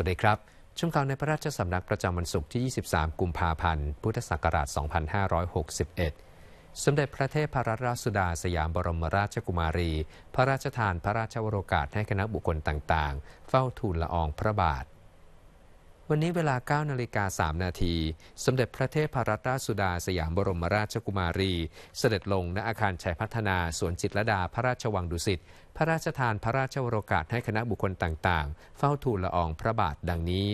วัสดีครับ ช่วงข่าวในพระราชสำนักประจำวันศุกร์ที่ 23 กุมภาพันธ์ พุทธศักราช 2561 สมเด็จพระเทพรัตนราชสุดาสยามบรมราชกุมารี พระราชทานพระราชวโรกาสให้คณะบุคคลต่างๆ เฝ้าทูลละอองพระบาทวันนี้เวลา9นาฬิกา3นาทีสมเด็จพระเทพรัตนราชสุดาสยามบรมราชกุมารี เสด็จลงณอาคารชัยพัฒนา สวนจิตรดา พระราชวังดุสิตพระราชทานพระราชวโรกาสให้คณะบุคคลต่างๆ เฝ้าทูลละอองพระบาทดังนี้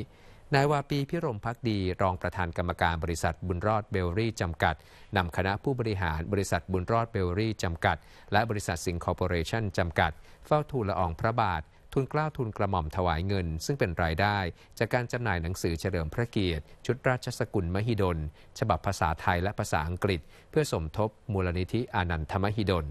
นายวาปีพิรมพักดี รองประธานกรรมการบริษัทบุญรอดเบลรี่จำกัด นำคณะผู้บริหารบริษัทบุญรอดเบลรี่จำกัด และบริษัทสิงคอร์ปอเรชั่นจำกัด เฝ้าทูลละอองพระบาททุนกล้าวทุนกระหม่อมถวายเงิน ซึ่งเป็นรายได้ จากการจำหน่ายหนังสือเฉลิมพระเกียรติ ชุดราชสกุลมหิดล ฉบับภาษาไทยและภาษาอังกฤษ เพื่อสมทบมูลนิธิอานันทมหิดล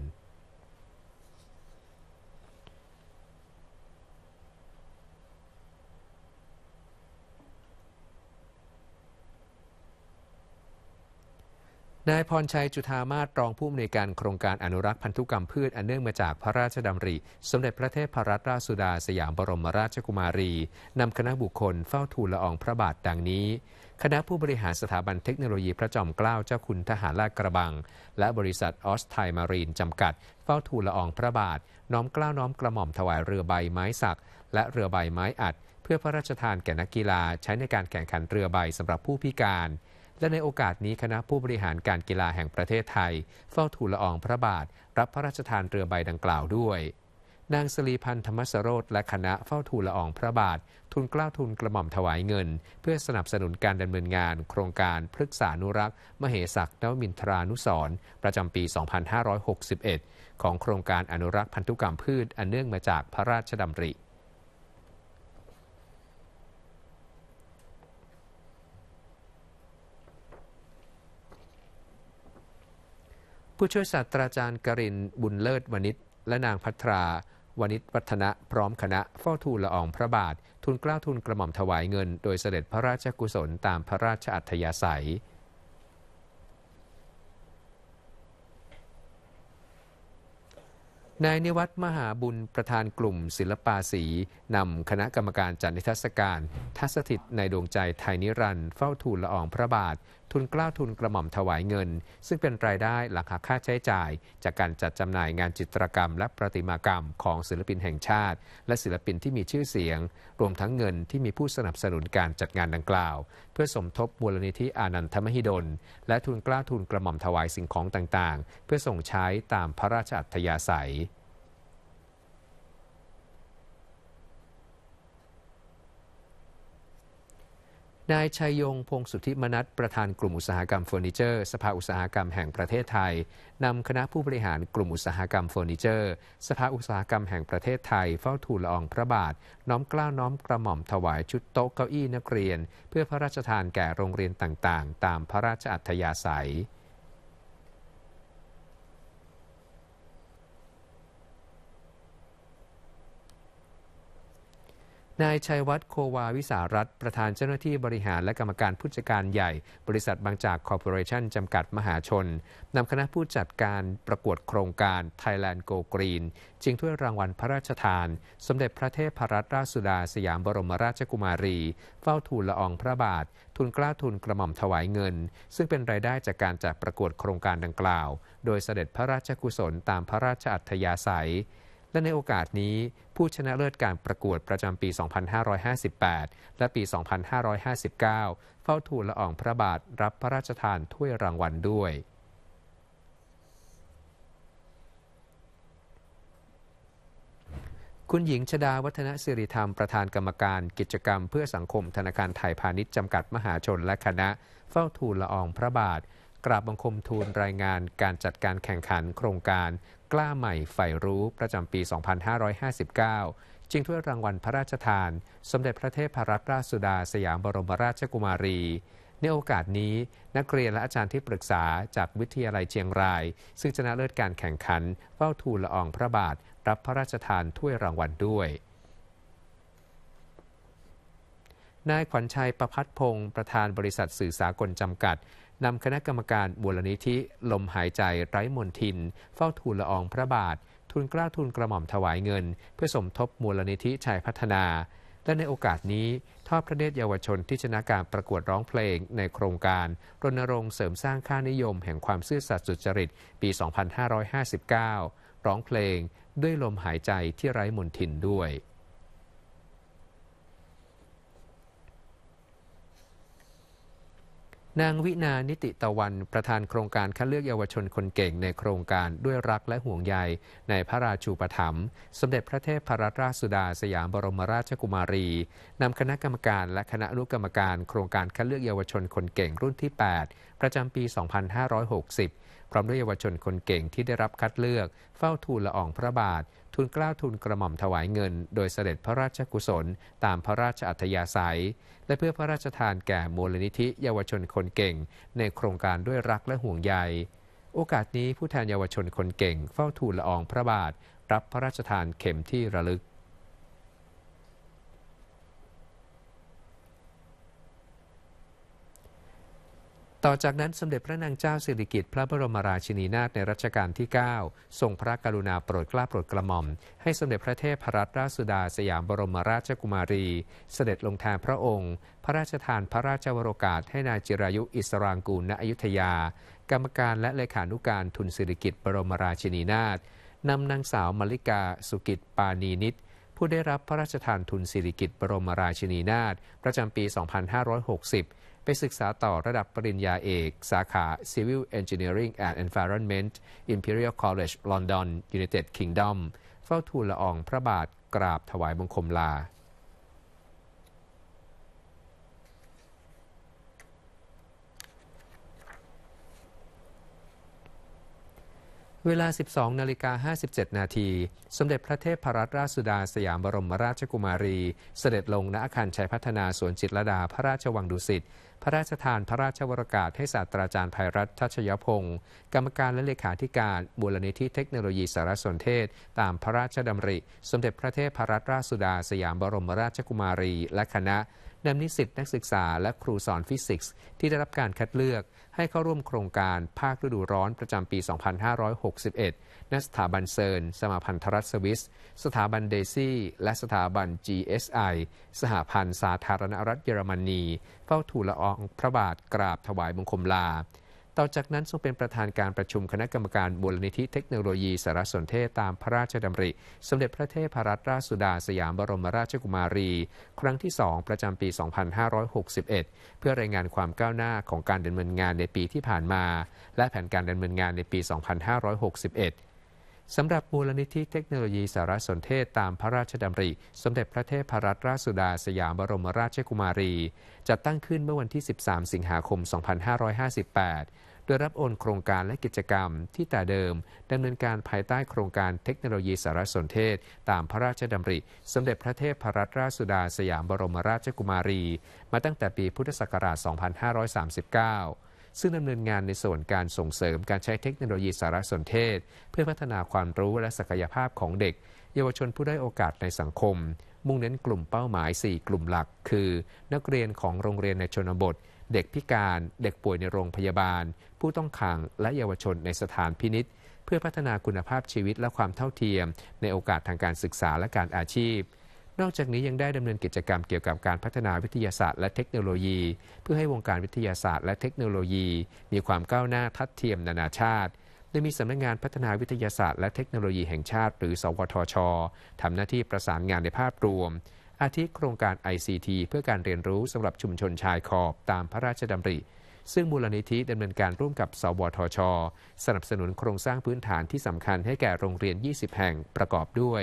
นายพรชัยจุธามาตรรองผู้อำนวยการโครงการอนุรักษ์พันธุกรรมพืชอันเนื่องมาจากพระราชดำริ สมเด็จพระเทพรัตนราชสุดาสยามบรมราชกุมารีนำคณะบุคคลเฝ้าทูลละอองพระบาทดังนี้ คณะผู้บริหารสถาบันเทคโนโลยีพระจอมเกล้าเจ้าคุณทหารลาดกระบัง และบริษัทออสไทมารีนจำกัด เฝ้าทูลละอองพระบาท น้อมเกล้าน้อมกระหม่อมถวายเรือใบไม้สักและเรือใบไม้อัด เพื่อพระราชทานแก่นักกีฬาใช้ในการแข่งขันเรือใบสำหรับผู้พิการและในโอกาสนี้คณะผู้บริหารการกีฬาแห่งประเทศไทย เฝ้าทูลละอองพระบาท รับพระราชทานเรือใบดังกล่าวด้วย นางสลีพันธ์ธรรมสโรธและคณะเฝ้าทูลละอองพระบาท ทุนกล้าวทุนกระหม่อมถวายเงิน เพื่อสนับสนุนการดำเนินงาน โครงการพฤกษานุรักษ์มเหศักดนวมินทรานุสรประจำปี 2561 ของโครงการอนุรักษ์พันธุกรรมพืชอันเนื่องมาจากพระราชดำริผู้ช่วยศาสตราจารย์กรินบุญเลิศ วณิช และนางพัทราวณิชวัฒนะพร้อมคณะเฝ้าทูลละอองพระบาท ทุนกล้าวทุนกระหม่อมถวายเงิน โดยเสด็จพระราชกุศลตามพระราชอัธยาศัย นายนิวัตมหาบุญประธานกลุ่มศิลปาสีนำคณะกรรมการจัดนิทรรศการ ทัศถิตในดวงใจไทยนิรันด์เฝ้าทูลละอองพระบาททุนกล้าวทุนกระหม่อมถวายเงินซึ่งเป็นรายได้หลังหักค่าใช้จ่าย จากการจัดจำหน่ายงานจิตรกรรมและประติมากรรม ของศิลปินแห่งชาติ และศิลปินที่มีชื่อเสียงรวมทั้งเงินที่มีผู้สนับสนุนการจัดงานดังกล่าว เพื่อสมทบมูลนิธิอานันทมหิดล และทุนกล้าวทุนกระหม่อมถวายสิ่งของต่างๆ เพื่อส่งใช้ตามพระราชอัธยาศัยนายชัยยงพงสุทธิมนัทประธานกลุ่มอุตสาหกรรมเฟอร์นิเจอร์ สภาอุตสาหกรรมแห่งประเทศไทยนำคณะผู้บริหารกลุ่มอุตสาหกรรมเฟอร์นิเจอร์ สภาอุตสาหกรรมแห่งประเทศไทย เฝ้าทูลละอองพระบาทน้อมกล้าน้อมกระหม่อมถวายชุดโต๊ะเก้าอี้นักเรียน เพื่อพระราชทานแก่โรงเรียนต่างๆ ตามพระราชอัธยาศัยนายชัยวัฒน์โควาวิสารัตประธานเจ้าหน้าที่บริหารและกรรมการผู้จัดการใหญ่ บริษัทบางจากคอร์ปอเรชั่นจำกัดมหาชนนำคณะผู้จัดการประกวดโครงการ Thailand Go Green จิงถ้วยรางวัลพระราชทาน สมเด็จพระเทพรัตนราชสุดาสยามบรมราชกุมารี เฝ้าทูลละอองพระบาท ทุนกล้าทุนกระหม่อมถวายเงิน ซึ่งเป็นรายได้จากการจัดประกวดโครงการดังกล่าว โดยเสด็จพระราชกุศลตามพระราชอัธยาศัยและในโอกาสนี้ผู้ชนะเลิศการประกวดประจำปี 2558 และปี 2559 เฝ้าทูลละอองพระบาท รับพระราชทานถ้วยรางวัลด้วย คุณหญิงชดาวัฒนสิริธรรมประธานกรรมการกิจกรรมเพื่อสังคมธนาคารไทยพาณิชย์จำกัดมหาชนและคณะ เฝ้าทูลละอองพระบาทกราบบังคมทูลรายงานการจัดการแข่งขันโครงการ กล้าใหม่ใฝ่รู้ประจำปี 2559 จึงถ้วยรางวัลพระราชทาน สมเด็จพระเทพรัตนราชสุดาสยามบรมราชกุมารี ในโอกาสนี้ นักเรียนและอาจารย์ที่ปรึกษาจากวิทยาลัยเชียงราย ซึ่งชนะเลิศการแข่งขันเฝ้าทูลละอองพระบาท รับพระราชทานถ้วยรางวัลด้วย นายขวัญชัยประพัฒพงศ์ประธานบริษัทสื่อสากลจำกัดนำคณะกรรมการบูรณิธิลมหายใจไร้มนทินเฝ้าทูลละอองพระบาททุนกล้าทุนกระหม่อมถวายเงินเพื่อสมทบมูลนิธิชัยพัฒนา และในโอกาสนี้ ทอดพระเนตรเยาวชนที่ชนะการประกวดร้องเพลงในโครงการรณรงค์เสริมสร้างค่านิยมแห่งความซื่อสัตย์สุจริตปี 2559 ร้องเพลงด้วยลมหายใจที่ไร้มนทินด้วยนางวินานิติตะวัน ประธานโครงการคัดเลือกเยาวชนคนเก่งในโครงการด้วยรักและห่วงใย ในพระราชูปถัมภ์สมเด็จพระเทพรัตนราชสุดาสยามบรมราชกุมารีนำคณะกรรมการและคณะอนุกรรมการ โครงการคัดเลือกเยาวชนคนเก่งรุ่นที่ 8 ประจำปี 2560 พร้อมด้วยเยาวชนคนเก่งที่ได้รับคัดเลือก เฝ้าทูลละอองพระบาททุนกล้าวทุนกระหม่อมถวายเงินโดยเสด็จพระราชกุศลตามพระราชอัธยาศัย และเพื่อพระราชทานแก่มูลนิธิเยาวชนคนเก่ง ในโครงการด้วยรักและห่วงใย โอกาสนี้ผู้แทนเยาวชนคนเก่ง เฝ้าทูลละอองพระบาท รับพระราชทานเข็มที่ระลึกต่อจากนั้นสมเด็จพระนางเจ้าสิริกิติ์พระบรมราชินีนาถในรัชกาลที่9ทรงพระกรุณาโปรดกล้าโปรดกระหม่อม ให้สมเด็จพระเทพรัตนราชสุดาสยามบรมราชกุมารี เสด็จลงทานพระองค์ พระราชทานพระราชวโรกาสให้นายจิรายุอิสรางกูลณอยุธยา กรรมการและเลขานุการทุนสิริกิติ์บรมราชินีนาถนำนางสาวมลิกา สุกิตปานีนิตผู้ได้รับพระราชทานทุนสิริกิติ์บรมราชินีนาถประจำปี 2560ไปศึกษาต่อระดับปริญญาเอกสาขา Civil Engineering and Environment Imperial College London United Kingdom เฝ้าทูลละอองพระบาทกราบถวายบังคมลาเวลา 12นาฬิกา57นาที สมเด็จพระเทพรรัตนราชสุดาสยามบรมราชกุมารี เสด็จลงณอาคารชัยพัฒนาสวนจิตรดา พระราชวังดุสิตพระราชทานพระราชวรากาศให้ศาสตราจารย์ภัยรัตน์ทัชยพงศ์กรรมการและเลขาธิการบูรณิธิเทคโนโลยีสารสนเทศตามพระราชดำริ สมเด็จพระเทพรัตนราชสุดาสยามบรมราชกุมารี และคณะนำนิสิตนักศึกษาและครูสอนฟิสิกส์ที่ได้รับการคัดเลือกให้เข้าร่วมโครงการภาคฤดูร้อนประจำปี 2561ณสถาบันเซิร์น สมาพันธรัฐสวิส สถาบันเดซี่ และสถาบัน GSI สหพันธ์สาธารณรัฐเยอรมนี เฝ้าทูลละอองพระบาทกราบถวายบังคมลาต่อจากนั้นทรงเป็นประธานการประชุมคณะกรรมการมูลนิธิเทคโนโลยีสารสนเทศตามพระราชดำริ สมเด็จพระเทพรัตนราชสุดาสยามบรมราชกุมารี ครั้งที่ 2 ประจำปี 2561 เพื่อรายงานความก้าวหน้าของการดำเนินงานในปีที่ผ่านมา และแผนการดำเนินงานในปี 2561สำหรับมูลนิธิเทคโนโลยีสารสนเทศตามพระราชดำริ สมเด็จพระเทพรัตนราชสุดาสยามบรมราชกุมารี จัดตั้งขึ้นเมื่อวันที่ 13 สิงหาคม 2558 โดยรับโอนโครงการและกิจกรรมที่แต่เดิมดำเนินการภายใต้โครงการเทคโนโลยีสารสนเทศตามพระราชดำริ สมเด็จพระเทพรัตนราชสุดาสยามบรมราชกุมารี มาตั้งแต่ปีพุทธศักราช 2539ซึ่งดำเนินงานในส่วนการส่งเสริมการใช้เทคโนโลยีสารสนเทศเพื่อพัฒนาความรู้และศักยภาพของเด็ก เยาวชนผู้ได้โอกาสในสังคม มุ่งเน้นกลุ่มเป้าหมาย4กลุ่มหลัก คือ นักเรียนของโรงเรียนในชนบท เด็กพิการ เด็กป่วยในโรงพยาบาล ผู้ต้องขัง และเยาวชนในสถานพินิษเพื่อพัฒนาคุณภาพชีวิตและความเท่าเทียมในโอกาสทางการศึกษาและการอาชีพนอกจากนี้ยังได้ดำเนินกิจกรรมเกี่ยวกับการพัฒนาวิทยาศาสตร์และเทคโนโลยี เพื่อให้วงการวิทยาศาสตร์และเทคโนโลยีมีความก้าวหน้าทัดเทียมนานาชาติโดยมีสำนักงงานพัฒนาวิทยาศาสตร์และเทคโนโลยีแห่งชาติ หรือ สวทช ทำหน้าที่ประสานงานในภาพรวม อาทิโครงการ ICT เพื่อการเรียนรู้สำหรับชุมชนชายขอบตามพระราชดำริ ซึ่งมูลนิธิดำเนินการร่วมกับ สวทช สนับสนุนโครงสร้างพื้นฐานที่สำคัญให้แก่โรงเรียน 20 แห่งประกอบด้วย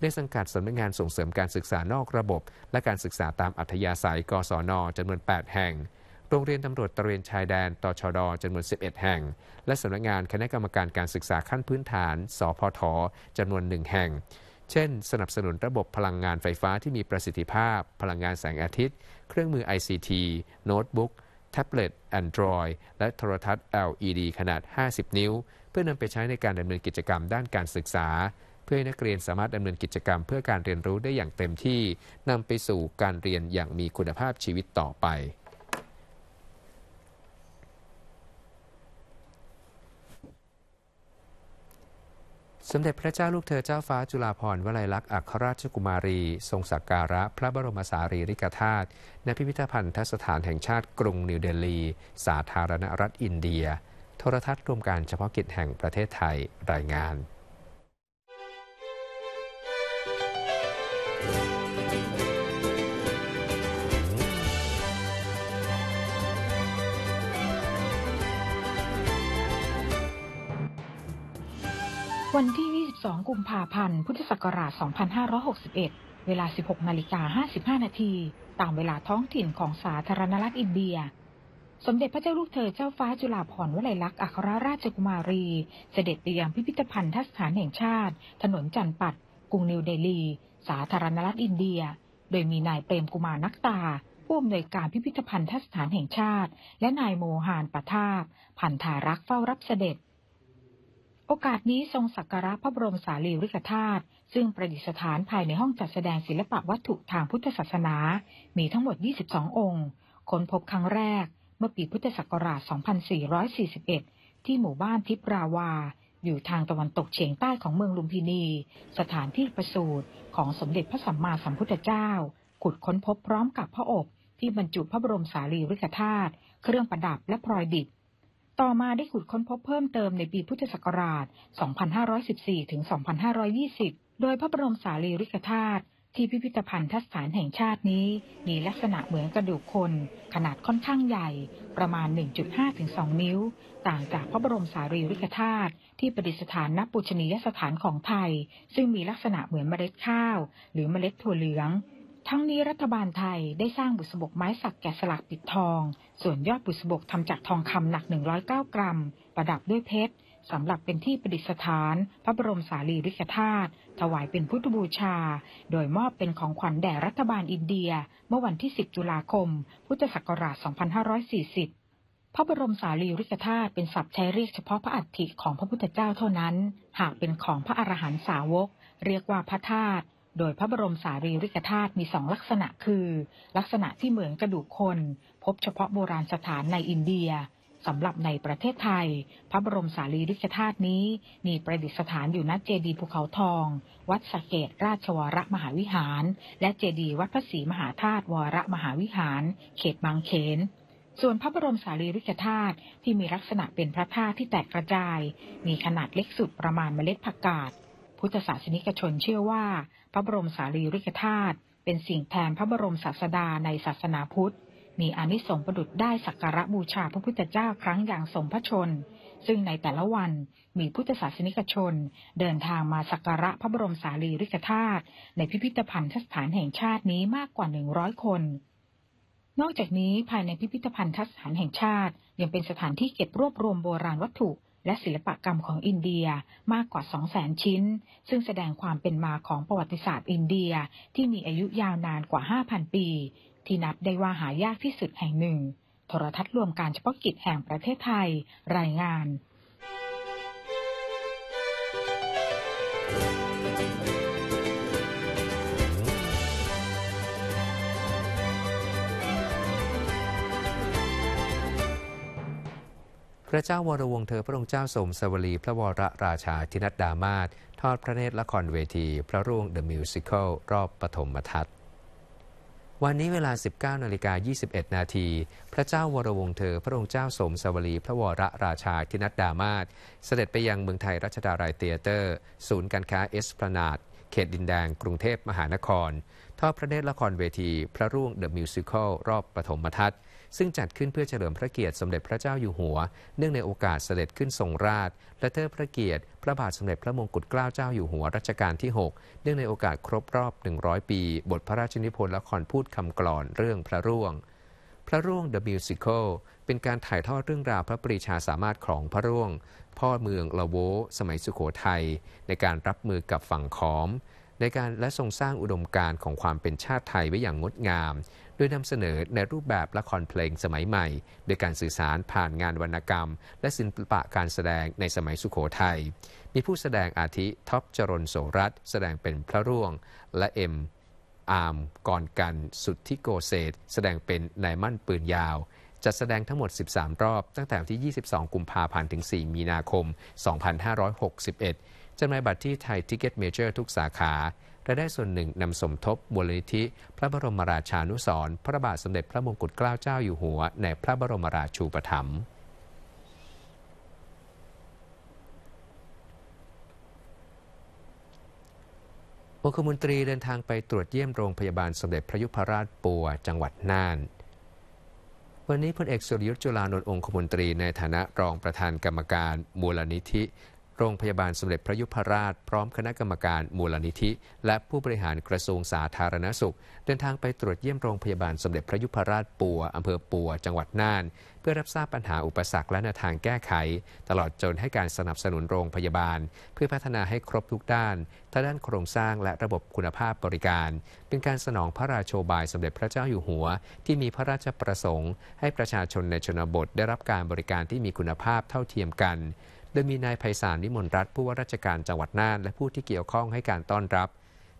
ได้สังกัดสำนักงงานส่งเสริมการศึกษานอกระบบและการศึกษาตามอัธยาศัยกศนจำนวน 8 แห่ง โรงเรียนตำรวจตระเวนชายแดนตชดจำนวน 11 แห่ง และสำนักงงานคณะกรรมการการศึกษาขั้นพื้นฐาน สพทจำนวน 1 แห่ง เช่น สนับสนุนระบบพลังงานไฟฟ้าที่มีประสิทธิภาพ พลังงานแสงอาทิตย์ เครื่องมือ ICT โน้ตบุ๊ก แท็บเล็ตนดรอยด์และโทรทัศน์ LED ขนาด 50 นิ้ว เพื่อนำไปใช้ในการดำเนินกิจกรรมด้านการศึกษาเพื่อให้นักเรียนสามารถดำเนินกิจกรรมเพื่อการเรียนรู้ได้อย่างเต็มที่นำไปสู่การเรียนอย่างมีคุณภาพชีวิตต่อไปสมเด็จพระเจ้าลูกเธอเจ้าฟ้าจุฬาภรณ์วลัยลักษณ์อัครราชกุมารี ทรงสักการะพระบรมสารีริกธาตุณพิพิธภัณฑสถานแห่งชาติกรุงนิวเดลี สาธารณรัฐอินเดีย โทรทัศน์รวมการเฉพาะกิจแห่งประเทศไทยรายงานวันที่22กุมภาพันธ์ พุทธศักราช 2561 เวลา 16 นาฬิกา55 นาที ตามเวลาท้องถิ่นของสาธารณรัฐอินเดีย สมเด็จพระเจ้าลูกเธอเจ้าฟ้าจุฬาภรณ์วลัยลักษณ์อัครราชกุมารี เสด็จไปยังพิพิธภัณฑ์ทัสถานแห่งชาติ ถนนจันปัด กรุงนิวเดลี สาธารณรัฐอินเดีย โดยมีนายเปรมกุมารนักตา ผู้อำนวยการพิพิธภัณฑ์ทัสถานแห่งชาติ และนายโมหานปทาบพันธารักษ์เฝ้ารับเสด็จโอกาสนี้ทรงสักการะพระบรมสารีริกธาตุซึ่งประดิษฐานภายในห้องจัดแสดงศิลปะวัตถุทางพุทธศาสนา มีทั้งหมด 22องค์ค้นพบครั้งแรกเมื่อปีพุทธศักราช 2441 ที่หมู่บ้านทิพราวา อยู่ทางตะวันตกเฉียงใต้ของเมืองลุมพินี สถานที่ประสูติของสมเด็จพระสัมมาสัมพุทธเจ้า ขุดค้นพบพร้อมกับพระอบที่บรรจุพระบรมสารีริกธาตุเครื่องประดับและพลอยดิบต่อมาได้ขุดค้นพบเพิ่มเติมในปีพุทธศักราช 2514 ถึง 2520 โดยพระบรมสารีริกธาตุที่พิพิธภัณฑ์ทัสานแห่งชาตินี้ มีลักษณะเหมือนกระดูกคนขนาดค่อนข้างใหญ่ประมาณ 1.5ถึง2นิ้ว ต่างจากพระบรมสารีริกธาตุที่ประดิษฐานณปูชนียสถานของไทย ซึ่งมีลักษณะเหมือนเมล็ดข้าวหรือเมล็ดถั่วเหลืองทั้งนี้รัฐบาลไทยได้สร้างบุษบก ไม้สักแกะสลักปิดทอง ส่วนยอดบุษบกทำจากทองคำหนัก 109 กรัม ประดับด้วยเพชรสำหรับเป็นที่ประดิษฐาน พระบรมสารีริกธาตุถวายเป็นพุทธบูชา โดยมอบเป็นของขวัญแด่รัฐบาลอินเดีย เมื่อวันที่ 10 ตุลาคม พุทธศักราช 2540 พระบรมสารีริกธาตุเป็นศัพท์ใช้เรียกเฉพาะพระอัฐิของพระพุทธเจ้าเท่านั้น หากเป็นของพระอรหันตสาวก เรียกว่าพระธาตุโดยพระบรมสารีริกธาตุมีสองลักษณะคือ ลักษณะที่เหมือนกระดูกคน พบเฉพาะโบราณสถานในอินเดียสำหรับในประเทศไทย พระบรมสารีริกธาตุนี้ มีประดิษฐานอยู่ณเจดีย์ภูเขาทอง วัดสเกตราชวรมหาวิหาร และเจดีย์วัดพระศรีมหาธาตุวรมหาวิหาร เขตบางเขน ส่วนพระบรมสารีริกธาตุที่มีลักษณะเป็นพระธาตุที่แตกกระจาย มีขนาดเล็กสุดประมาณเมล็ดผักกาดพุทธศาสนิกชนเชื่อว่า พระบรมสารีริกธาตุเป็นสิ่งแทนพระบรมศาสดาในศาสนาพุทธมีอนิสงส์ประดุดได้สักการะบูชาพระพุทธเจ้าครั้งอย่างสมพระชน ซึ่งในแต่ละวันมีพุทธศาสนิกชนเดินทางมาสักการะพระบรมสารีริกธาตุในพิพิธภัณฑ์ทสถานแห่งชาตินี้มากกว่าหนึ่งร้อยคน นอกจากนี้ภายในพิพิธภัณฑ์ทัศฐานแห่งชาติ ยังเป็นสถานที่เก็บรวบรวมโบราณวัตถุและศิลปกรรมของอินเดียมากกว่า 200,000 ชิ้น ซึ่งแสดงความเป็นมาของประวัติศาสตร์อินเดียที่มีอายุยาวนานกว่า 5,000 ปี ที่นับได้ว่าหายากที่สุดแห่งหนึ่ง โทรทัศน์รวมการเฉพาะกิจแห่งประเทศไทยรายงานพระเจ้าวรวงเธอพระองค์เจ้าสมสวลีพระวรราชาธินัดดามาศทอดพระเนตรละครเวที พระร่วงเดอะมิวสิควลรอบปฐมทัศน์วันนี้เวลา 19นาฬิกา 21นาทีพระเจ้าวรวงเธอพระองค์เจ้าสมสวลีพระวรราชาธินัดดามาศเสด็จไปยังเมืองไทยรัชดารายเตียเตอร์ ศูนย์การค้าเอสพลานาดเขตดินแดง กรุงเทพมหานคร ทอดพระเนตรละครเวที พระร่วงเดอะมิวสิควลรอบปฐมทัศน์ซึ่งจัดขึ้นเพื่อเฉลิมพระเกียรติสมเด็จพระเจ้าอยู่หัว เนื่องในโอกาสเสด็จขึ้นทรงราช และเทิดพระเกียรติ พระบาทสมเด็จพระมงกุฎเกล้าเจ้าอยู่หัวรัชกาลที่6เนื่องในโอกาสครบรอบ 100 ปี บทพระราชนิพนธ์ละครพูดคำกลอนเรื่องพระร่วง พระร่วง The Musical เป็นการถ่ายทอดเรื่องราวพระปรีชาสามารถของพระร่วง พ่อเมือง ละโวสมัยสุขโขทัยในการรับมือกับฝั่งขอม ในการและทรงสร้างอุดมการณ์ของความเป็นชาติไทยไว้อย่างงดงามโดยนำเสนอในรูปแบบละครเพลงสมัยใหม่โดยการสื่อสารผ่านงานวรรณกรรม และศิลปะการแสดงในสมัยสุขโขทยัย มีผู้แสดงอาทิท็อปจรนโสรัตแสดงเป็นพระร่วง และเอ็มอาร์มกรกันสุทธิโกเศษแสดงเป็นนายมั่นปืนยาว จะแสดงทั้งหมด 13 รอบ ตั้งแต่วันที่ 22 กุมภาพันธ์ถึง 4 มีนาคม 2561จำหน่ายบัตรที่ไทยทิกเก็ตเมเจอร์ทุกสาขารายได้ส่วนหนึ่งนำสมทบบูรณิธิพระบรมราชานุสรพระบาทสมเด็จพระมงกุฎเกล้าเจ้าอยู่หัวในพระบรมราชูปถัมภ์องคมนตรีเดินทางไปตรวจเยี่ยมโรงพยาบาลสมเด็จพระยุพราชปัวจังหวัดน่าน วันนี้พลเอกสุริยุทธ์จุลานนท์องคมนตรีในฐานะรองประธานกรรมการ มูลนิธิโรงพยาบาลสมเด็จพระยุพราชพร้อมคณะกรรมการมูลนิธิและผู้บริหารกระทรวงสาธารณสุข เดินทางไปตรวจเยี่ยมโรงพยาบาลสมเด็จพระยุพราชปัวอำเภอปัวจังหวัดน่าน เพื่อรับทราบปัญหาอุปสรรคและแนวทางแก้ไข ตลอดจนให้การสนับสนุนโรงพยาบาลเพื่อพัฒนาให้ครบทุกด้านทั้งด้านโครงสร้างและระบบคุณภาพบริการ เป็นการสนองพระราโชบายสมเด็จพระเจ้าอยู่หัว ที่มีพระราชประสงค์ให้ประชาชนในชนบทได้รับการบริการที่มีคุณภาพเท่าเทียมกันดยมีนายไพศาลนิมลรัตน์ผู้ว่าราชการจังหวัดน่านและผู้ที่เกี่ยวข้องให้การต้อนรับ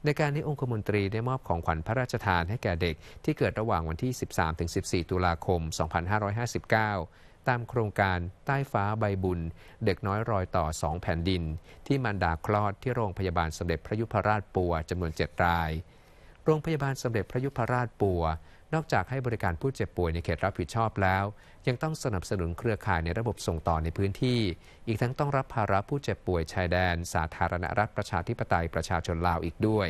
ในการนี้องคมนตรีได้มอบของขวัญพระราชทานให้แก่เด็กที่เกิดระหว่างวันที่ 13-14 ตุลาคม 2559 ตามโครงการใต้ฟ้าใบบุญเด็กน้อยรอยต่อ 2 แผ่นดิน ที่มันดาคลอดที่โรงพยาบาลสมเด็จพระยุพราชปัวจำนวน7ราย โรงพยาบาลสมเด็จพระยุพราชปัวนอกจากให้บริการผู้เจ็บป่วยในเขตรับผิดชอบแล้ว ยังต้องสนับสนุนเครือข่ายในระบบส่งต่อในพื้นที่ อีกทั้งต้องรับภาระผู้เจ็บป่วยชายแดนสาธารณรัฐประชาธิปไตยประชาชนลาวอีกด้วย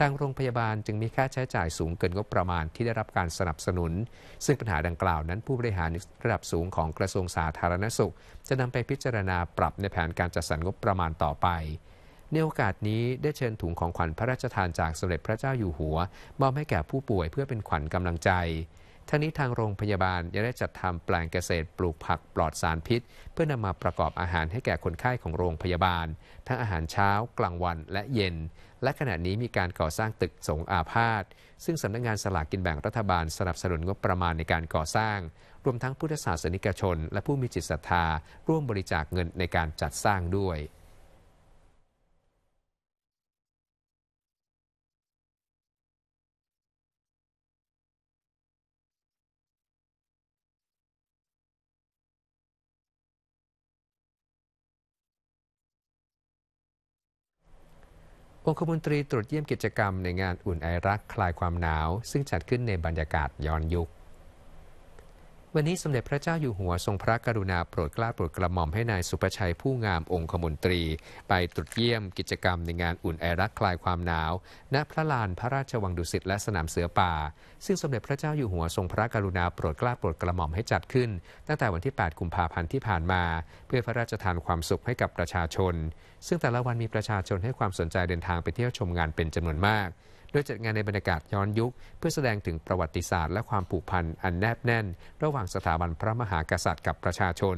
ทางโรงพยาบาลจึงมีค่าใช้จ่ายสูงเกินงบประมาณที่ได้รับการสนับสนุน ซึ่งปัญหาดังกล่าวนั้นผู้บริหารระดับสูงของกระทรวงสาธารณสุข จะนำไปพิจารณาปรับในแผนการจัดสรรงบประมาณต่อไปในโอกาสนี้ได้เชิญถุงของขวัญพระราชทานจากสมเด็จพระเจ้าอยู่หัว มอบให้แก่ผู้ป่วยเพื่อเป็นขวัญกำลังใจทั้งนี้ทางโรงพยาบาล ยังได้จัดทำแปลงเกษตรปลูกผักปลอดสารพิษ เพื่อนำมาประกอบอาหารให้แก่คนไข้ของโรงพยาบาล ทั้งอาหารเช้า กลางวันและเย็น และขณะนี้มีการก่อสร้างตึกสงอาพาธซึ่งสำนักงงานสลากกินแบ่งรัฐบาลสนับสนุนงบประมาณในการก่อสร้าง รวมทั้งพุทธศาสนิกชน และผู้มีจิตศรัทธาร่วมบริจาคเงินในการจัดสร้างด้วยองคมนตรีตรวจเยี่ยมกิจกรรมในงานอุ่นไอรักคลายความหนาวซึ่งจัดขึ้นในบรรยากาศย้อนยุควันนี้สมเด็จพระเจ้าอยู่หัวทรงพระกรุณาโปรดเกล้าโปรดกระหม่อมให้นายสุประชัยผู้งามองคมนตรี ไปตรวจเยี่ยมกิจกรรมในงานอุ่นแอรักคลายความหนาวณพระลานพระราชวังดุสิตและสนามเสือป่า ซึ่งสมเด็จพระเจ้าอยู่หัวทรงพระกรุณาโปรดเกล้าโปรดกระหม่อมให้จัดขึ้นตั้งแต่วันที่ 8 กุมภาพันธ์ที่ผ่านมาเพื่อพระราชทานความสุขให้กับประชาชน ซึ่งแต่ละวันมีประชาชนให้ความสนใจเดินทางไปเที่ยวชมงานเป็นจำนวนมากดยจัดงานในบรรยากาศย้อนยุค เพื่อแสดงถึงประวัติศาสตร์และความผูกพันอันแนบแน่น ระหว่างสถาบันพระมหากษัตริย์กับประชาชน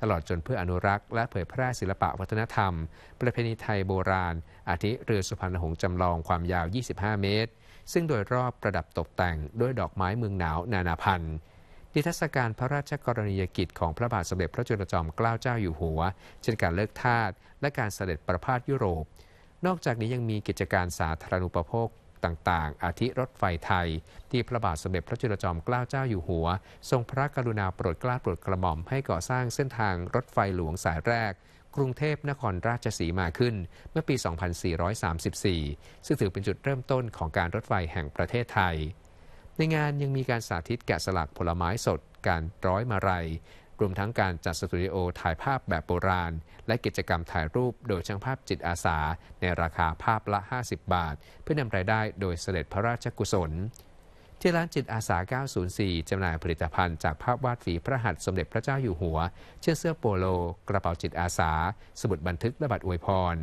ตลอดจนเพื่ออนุรักษ์และเผยแพร่ศิลปะวัฒนธรรม ประเพณีไทยโบราณ อาทิเรือสุพรรณหงษ์จำลองความยาว 25 เมตร ซึ่งโดยรอบประดับตกแต่ง ด้วยดอกไม้เมืองหนาวนานาพันธุ์นิทรรศการพระราชกรณียกิจของพระบาทสมเด็จพระจุลจอมเกล้าเจ้าอยู่หัว เช่นการเลิกทาสและการเสด็จประพาสยุโรป นอกจากนี้ยังมีกิจการสาธารณูปโภคต่างๆอาทิ รถไฟไทย ที่ พระบาทสมเด็จพระจุลจอมเกล้าเจ้าอยู่หัว ทรงพระกรุณาโปรดเกล้าโปรดกระหม่อมให้ก่อสร้างเส้นทางรถไฟหลวงสายแรก กรุงเทพนครราชสีมาขึ้น เมื่อปี 2434 ซึ่งถือเป็นจุดเริ่มต้นของการรถไฟแห่งประเทศไทย ในงานยังมีการสาธิตแกะสลักผลไม้สด การร้อยมาลัยรวมทั้งการจัดสตูดิโอถ่ายภาพแบบโบราณ และกิจกรรมถ่ายรูปโดยช่างภาพจิตอาสาในราคาภาพละ 50 บาท เพื่อนำรายได้โดยเสด็จพระราชกุศล ที่ร้านจิตอาสา 904จำหน่ายผลิตภัณฑ์จากภาพวาดฝีพระหัตถ์สมเด็จพระเจ้าอยู่หัว เชือกเสื้อโปโลกระเป๋าจิตอาสา สมุดบันทึกและบัตรอวยพร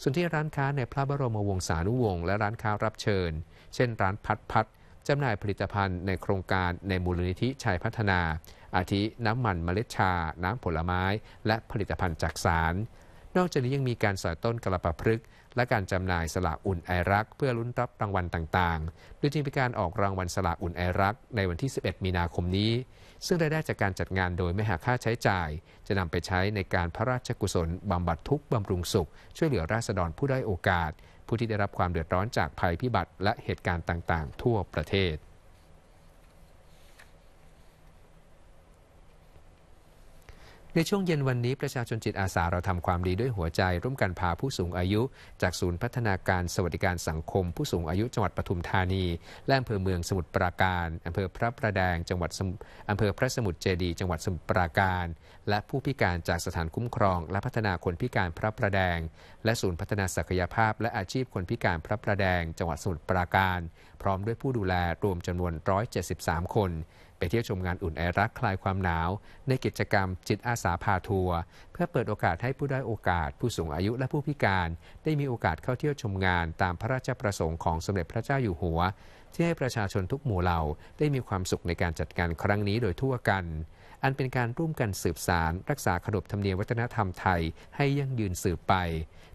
ส่วนที่ร้านค้าในพระบรมวงศานุวงศ์และร้านค้ารับเชิญ เช่น ร้านพัดพัดจำหน่ายผลิตภัณฑ์ในโครงการในมูลนิธิชัยพัฒนาอาทิน้ำมันเมล็ดชา น้ำผลไม้และผลิตภัณฑ์จากสาร นอกจากนี้ยังมีการสอยต้นกระปะพฤกและการจำหน่ายสลากอุ่นไอรักเพื่อลุ้นรับรางวัลต่างๆโดยจึงมีการออกรางวัลสลากอุ่นไอรัก ในวันที่ 11 มีนาคมนี้ ซึ่งรายได้จากการจัดงานโดยไม่หักค่าใช้จ่าย จะนำไปใช้ในการพระราชกุศลบำบัดทุกข์บำรุงสุขช่วยเหลือราษฎรผู้ได้โอกาส ผู้ที่ได้รับความเดือดร้อนจากภัยพิบัติและเหตุการณ์ต่างๆ ทั่วประเทศในช่วงเย็นวันนี้ประชาชนจิตอาสาเราทำความดีด้วยหัวใจ ร่วมกันพาผู้สูงอายุจากศูนย์พัฒนาการสวัสดิการสังคม ผู้สูงอายุจังหวัดปทุมธานี และอำเภอเมืองสมุทรปราการอำเภอพระประแดง จังหวัดอำเภอพระสมุทรเจดี จังหวัดสมุทรปราการ และผู้พิการจากสถานคุ้มครองและพัฒนาคนพิการพระประแดง และศูนย์พัฒนาศักยภาพ และอาชีพคนพิการพระประแดง จังหวัดสมุทรปราการ พร้อมด้วยผู้ดูแล รวมจำนวน 173 คนไปเที่ยวชมงานอุ่นไอรักคลายความหนาว ในกิจกรรม จิตอาสาพาทัวร์เพื่อเปิดโอกาสให้ผู้ได้โอกาส ผู้สูงอายุและผู้พิการ ได้มีโอกาสเข้าเที่ยวชมงานตามพระราชประสงค์ของสมเด็จพระเจ้าอยู่หัว ที่ให้ประชาชนทุกหมู่เหล่าได้มีความสุขในการจัดการครั้งนี้โดยทั่วกัน อันเป็นการร่วมกันสืบสารรักษาขนบธรรมเนียมวัฒนธรรมไทยให้ยั่งยืนสืบไป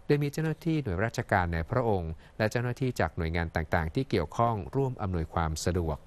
โดยมีเจ้าหน้าที่หน่วยราชการในพระองค์ และเจ้าหน้าที่จากหน่วยงานต่าง ๆ ที่เกี่ยวข้องร่วมอำนวยความสะดวก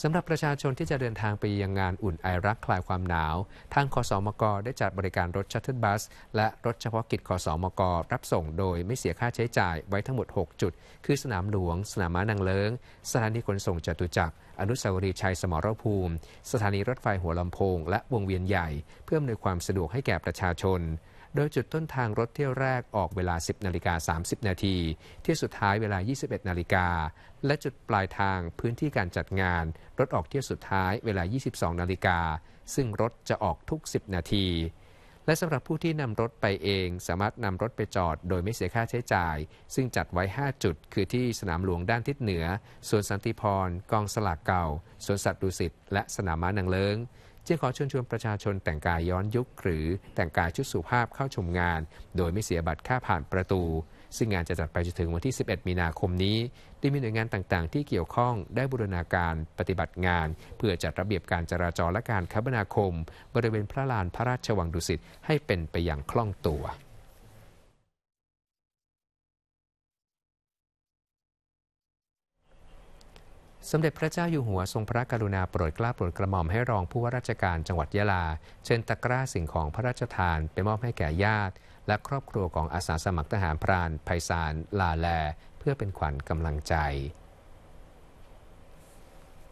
สำหรับประชาชนที่จะเดินทางไปยังงานอุ่นไอรักคลายความหนาว ทางคอสมกได้จัดบริการรถชัตเทิลบัส และรถเฉพาะกิจคอสมกรับส่งโดยไม่เสียค่าใช้จ่ายไว้ทั้งหมด 6 จุด คือสนามหลวง สนามม้านางเลิงสถานีขนส่งจตุจักรอนุสาวรีย์ชัยสมรภูมิ สถานีรถไฟหัวลำโพงและวงเวียนใหญ่เพื่ออำนวยความสะดวกให้แก่ประชาชนโดยจุดต้นทางรถเที่ยวแรกออกเวลา 10 นาฬิกา 30 นาทีเที่ยวสุดท้ายเวลา 21 นาฬิกา และจุดปลายทางพื้นที่การจัดงาน รถออกเที่ยวสุดท้ายเวลา 22 นาฬิกา ซึ่งรถจะออกทุก 10 นาที และสำหรับผู้ที่นำรถไปเองสามารถนำรถไปจอดโดยไม่เสียค่าใช้จ่าย ซึ่งจัดไว้ 5 จุด คือที่สนามหลวงด้านทิศเหนือ สวนสันติพร กองสลากเก่า สวนสัตว์ดุสิตและ สนามม้านางเลิงจึงขอเชิญชวนประชาชนแต่งกายย้อนยุคหรือแต่งกายชุดสุภาพเข้าชมงานโดยไม่เสียบัตรค่าผ่านประตู ซึ่งงานจะจัดไปจนถึงวันที่ 11 มีนาคมนี้ทด้มีหน่วยงานต่างๆ ที่เกี่ยวข้องได้บูรณาการปฏิบัติงาน เพื่อจัดระเบียบการจราจรและการคมนาคม บริเวณพระลานพระราชวังดุสิตให้เป็นไปอย่างคล่องตัวสมเด็จพระเจ้าอยู่หัวทรงพระกรุณาโปรดเกล้าโปรดกระหม่อมให้รองผู้ว่าราชการจังหวัดยะลา เชิญตะกร้าสิ่งของพระราชทานไปมอบให้แก่ญาติและครอบครัวของอาสาสมัครทหารพรานไพศาลลาแล เพื่อเป็นขวัญกำลังใจ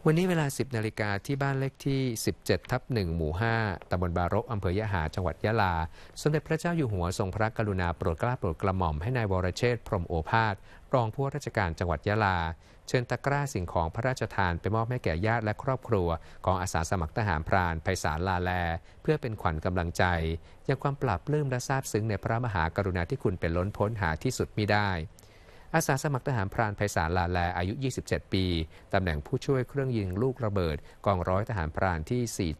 วันนี้เวลา 10นาฬิกาที่บ้านเลขที่ 17ทับ1หมู่5ตำบลบารกอำเภอยะหาจังหวัดยะลาสมเด็จพระเจ้าอยู่หัวทรงพระกรุณาโปรดเกล้าโปรดกระหม่อมให้นายวรเชษพรมโอภาส รองผู้ว่าราชการจังหวัดยะลาเชิญตะกร้าสิ่งของพระราชทานไปมอบให้แก่ญาติและครอบครัว ของอาสาสมัครทหารพรานไพศาลลาแล เพื่อเป็นขวัญกำลังใจ ยังความปรับปลื้มและซาบซึ้งในพระมหากรุณาธิคุณเป็นล้นพ้นหาที่สุดมิได้อาสาสมัครทหารพรานไพศาลลาแลอายุ 27 ปี ตำแหน่งผู้ช่วยเครื่องยิงลูกระเบิดกองร้อยทหารพรานที่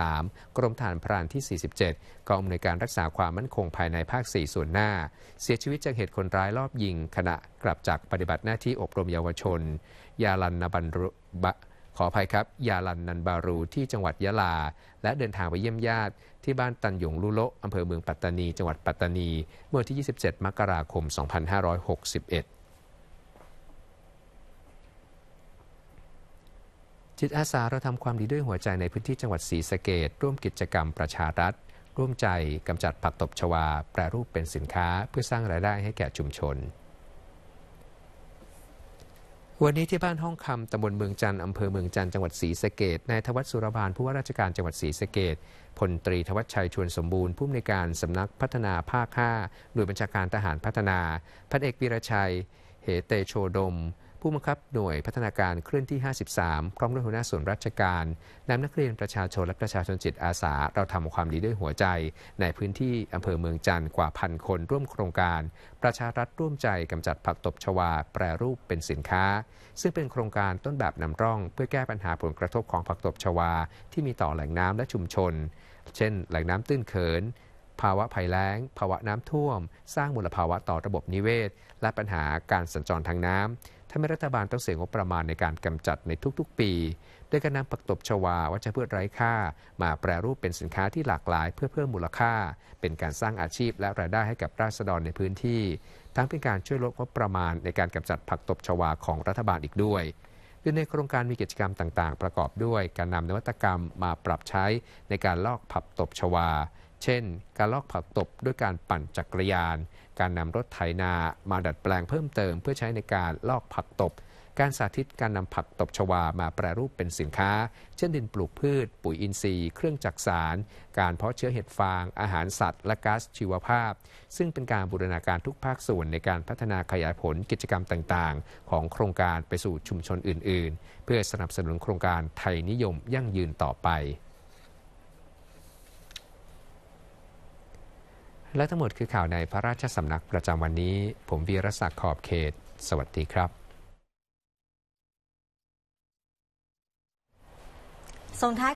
4703 กรมทหารพรานที่ 47กองอำนวยการรักษาความมั่นคงภายในภาค 4 ส่วนหน้า เสียชีวิตจากเหตุคนร้ายรอบยิง ขณะกลับจากปฏิบัติหน้าที่อบรมเยาวชน ยาลันนบันขออภัยครับ ยาลันนันบารู ที่จังหวัดยะลา และเดินทางไปเยี่ยมญาติที่บ้านตันหยงลุโลอำเภอเมืองปัตตานีจังหวัดปัตตานี เมื่อที่ 27 มกราคม2561 จิตอาสาเราทำความดีด้วยหัวใจในพื้นที่จังหวัดศรีสะเกดร่วมกิจกรรมประชารัฐ ร่วมใจกำจัดผักตบชวา แปรรูปเป็นสินค้าเพื่อสร้างรายได้ให้แก่ชุมชนวันนี้ที่บ้านห้องคำตำบลเมืองจันทร์อำเภอเมืองจันทร์จังหวัดศรีสะเกดนายทวัชสุรบาลผู้ว่าราชการจังหวัดศรีสะเกดพลตรีทวัชชัยชวนสมบูรณ์ผู้อำนวยการสำนักพัฒนาภาค5หน่วยบัญชาการทหารพัฒนา พันเอกวีรชัย เหเตโชดมผู้บังคับหน่วยพัฒนาการเคลื่อนที่ 53พร้อมด้วยหัวหน้าส่วนราชการ นำนักเรียนประชาชนและประชาชนจิตอาสา เราทำความดีด้วยหัวใจ ในพื้นที่อำเภอเมืองจันทร์กว่าพันคนร่วมโครงการ ประชารัฐร่วมใจกำจัดผักตบชวาแปรรูปเป็นสินค้า ซึ่งเป็นโครงการต้นแบบนำร่องเพื่อแก้ปัญหาผลกระทบของผักตบชวาที่มีต่อแหล่งน้ำและชุมชน เช่น แหล่งน้ำตื้นเขิน ภาวะภัยแล้ง ภาวะน้ำท่วม สร้างมลภาวะต่อระบบนิเวศ และปัญหาการสัญจรทางน้ำทำให้รัฐบาลต้องเสียงบประมาณในการกำจัดในทุกๆปีด้วยการนำผักตบชวาวัชพืชไร้ค่า มาแปรรูปเป็นสินค้าที่หลากหลาย เพื่อเพิ่มมูลค่า เป็นการสร้างอาชีพและรายได้ให้กับราษฎรในพื้นที่ ทั้งเป็นการช่วยลดงบประมาณในการกำจัดผักตบชวาของรัฐบาลอีกด้วยโดยในโครงการมีกิจกรรมต่างๆ ประกอบด้วยการนำนวัตกรรมมาปรับใช้ในการลอกผักตบชวา เช่น การลอกผักตบด้วยการปั่นจักรยานการนำรถไถนามาดัดแปลงเพิ่มเติมเพื่อใช้ในการลอกผักตบ การสาธิตการนำผักตบชวามาแปรรูปเป็นสินค้า เช่นดินปลูกพืช ปุ๋ยอินทรีย์เครื่องจักสาร การเพาะเชื้อเห็ดฟาง อาหารสัตว์และก๊าซชีวภาพ ซึ่งเป็นการบูรณาการทุกภาคส่วนในการพัฒนาขยายผลกิจกรรมต่างๆ ของโครงการไปสู่ชุมชนอื่นๆ เพื่อสนับสนุนโครงการไทยนิยมยั่งยืนต่อไปและทั้งหมดคือข่าวในพระราชสำนักประจำวันนี้ ผมวีรศักดิ์ขอบเขต สวัสดีครับส่งท้าย